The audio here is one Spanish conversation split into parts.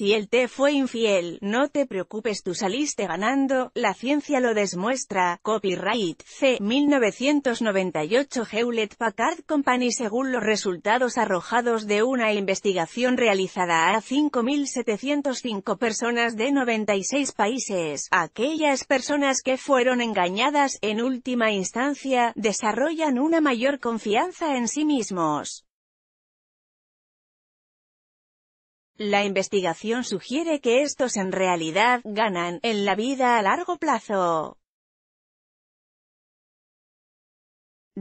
Si el té fue infiel, no te preocupes tú saliste ganando, la ciencia lo demuestra. Copyright C. 1998 Hewlett Packard Company Según los resultados arrojados de una investigación realizada a 5.705 personas de 96 países, aquellas personas que fueron engañadas, en última instancia, desarrollan una mayor confianza en sí mismos. La investigación sugiere que estos en realidad ganan en la vida a largo plazo.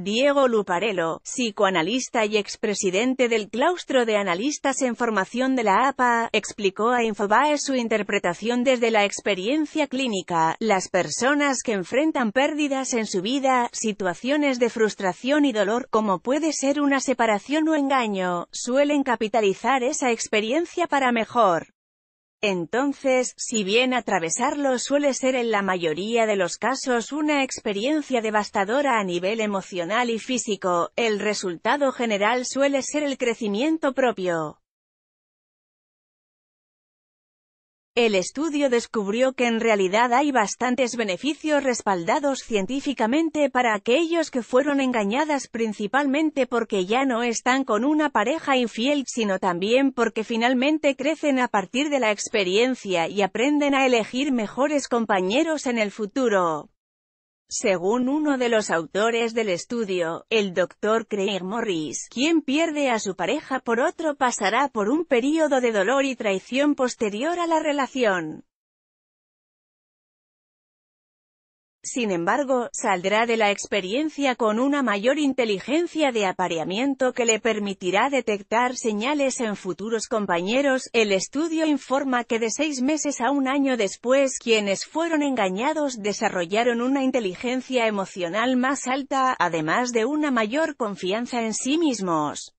Diego Luparello, psicoanalista y expresidente del claustro de analistas en formación de la APA, explicó a Infobae su interpretación desde la experiencia clínica. Las personas que enfrentan pérdidas en su vida, situaciones de frustración y dolor, como puede ser una separación o engaño, suelen capitalizar esa experiencia para mejor entonces, si bien atravesarlo suele ser en la mayoría de los casos una experiencia devastadora a nivel emocional y físico, el resultado general suele ser el crecimiento propio. El estudio descubrió que en realidad hay bastantes beneficios respaldados científicamente para aquellos que fueron engañadas principalmente porque ya no están con una pareja infiel, sino también porque finalmente crecen a partir de la experiencia y aprenden a elegir mejores compañeros en el futuro. Según uno de los autores del estudio, el Dr. Craig Morris, quien pierde a su pareja por otro pasará por un período de dolor y traición posterior a la relación. Sin embargo, saldrá de la experiencia con una mayor inteligencia de apareamiento que le permitirá detectar señales en futuros compañeros. El estudio informa que de seis meses a un año después quienes fueron engañados desarrollaron una inteligencia emocional más alta, además de una mayor confianza en sí mismos.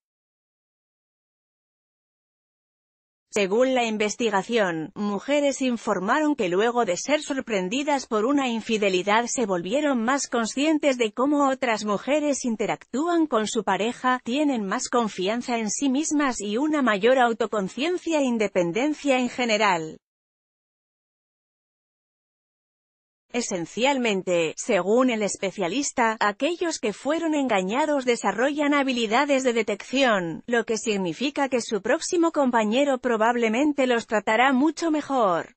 Según la investigación, mujeres informaron que luego de ser sorprendidas por una infidelidad se volvieron más conscientes de cómo otras mujeres interactúan con su pareja, tienen más confianza en sí mismas y una mayor autoconciencia e independencia en general. Esencialmente, según el especialista, aquellos que fueron engañados desarrollan habilidades de detección, lo que significa que su próximo compañero probablemente los tratará mucho mejor.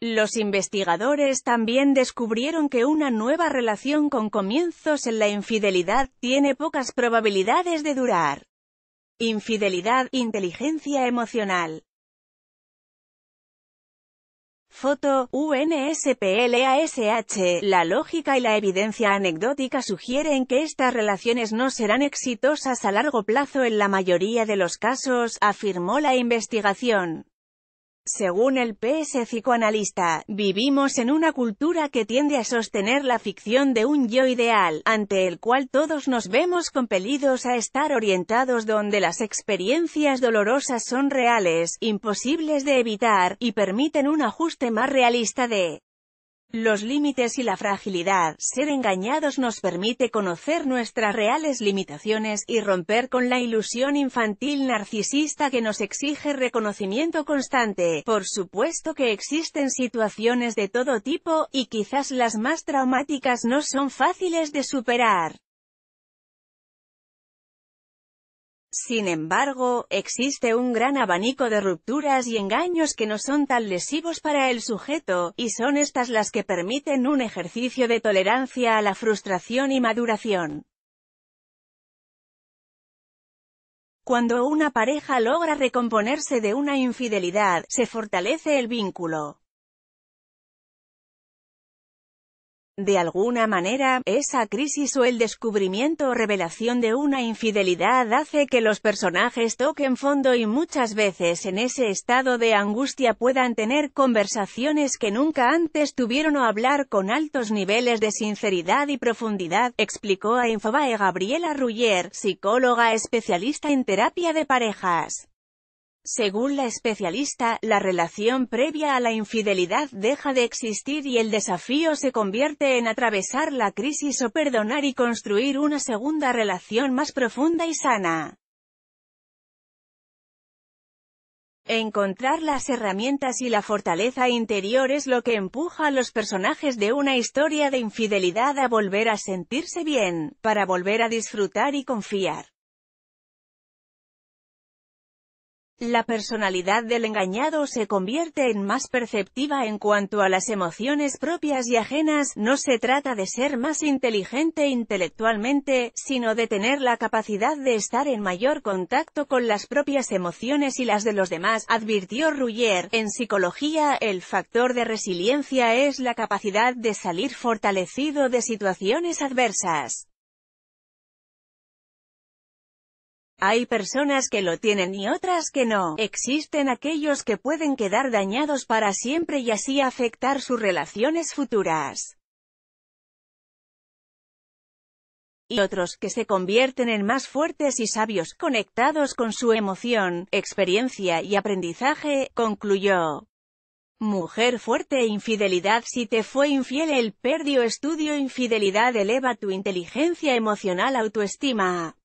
Los investigadores también descubrieron que una nueva relación con comienzos en la infidelidad tiene pocas probabilidades de durar. Infidelidad, inteligencia emocional. Foto, UNSPLASH, la lógica y la evidencia anecdótica sugieren que estas relaciones no serán exitosas a largo plazo en la mayoría de los casos, afirmó la investigación. Según el PS psicoanalista, vivimos en una cultura que tiende a sostener la ficción de un yo ideal, ante el cual todos nos vemos compelidos a estar orientados donde las experiencias dolorosas son reales, imposibles de evitar, y permiten un ajuste más realista de los límites y la fragilidad, ser engañados nos permite conocer nuestras reales limitaciones y romper con la ilusión infantil narcisista que nos exige reconocimiento constante. Por supuesto que existen situaciones de todo tipo, y quizás las más traumáticas no son fáciles de superar. Sin embargo, existe un gran abanico de rupturas y engaños que no son tan lesivos para el sujeto, y son estas las que permiten un ejercicio de tolerancia a la frustración y maduración. Cuando una pareja logra recomponerse de una infidelidad, se fortalece el vínculo. De alguna manera, esa crisis o el descubrimiento o revelación de una infidelidad hace que los personajes toquen fondo y muchas veces en ese estado de angustia puedan tener conversaciones que nunca antes tuvieron o hablar con altos niveles de sinceridad y profundidad, explicó a Infobae Gabriela Ruller, psicóloga especialista en terapia de parejas. Según la especialista, la relación previa a la infidelidad deja de existir y el desafío se convierte en atravesar la crisis o perdonar y construir una segunda relación más profunda y sana. Encontrar las herramientas y la fortaleza interior es lo que empuja a los personajes de una historia de infidelidad a volver a sentirse bien, para volver a disfrutar y confiar. La personalidad del engañado se convierte en más perceptiva en cuanto a las emociones propias y ajenas, no se trata de ser más inteligente intelectualmente, sino de tener la capacidad de estar en mayor contacto con las propias emociones y las de los demás, advirtió Ruyer. En psicología, el factor de resiliencia es la capacidad de salir fortalecido de situaciones adversas. Hay personas que lo tienen y otras que no. Existen aquellos que pueden quedar dañados para siempre y así afectar sus relaciones futuras. Y otros que se convierten en más fuertes y sabios, conectados con su emoción, experiencia y aprendizaje, concluyó. Mujer fuerte e infidelidad Si te fue infiel el perdió estudio infidelidad eleva tu inteligencia emocional autoestima.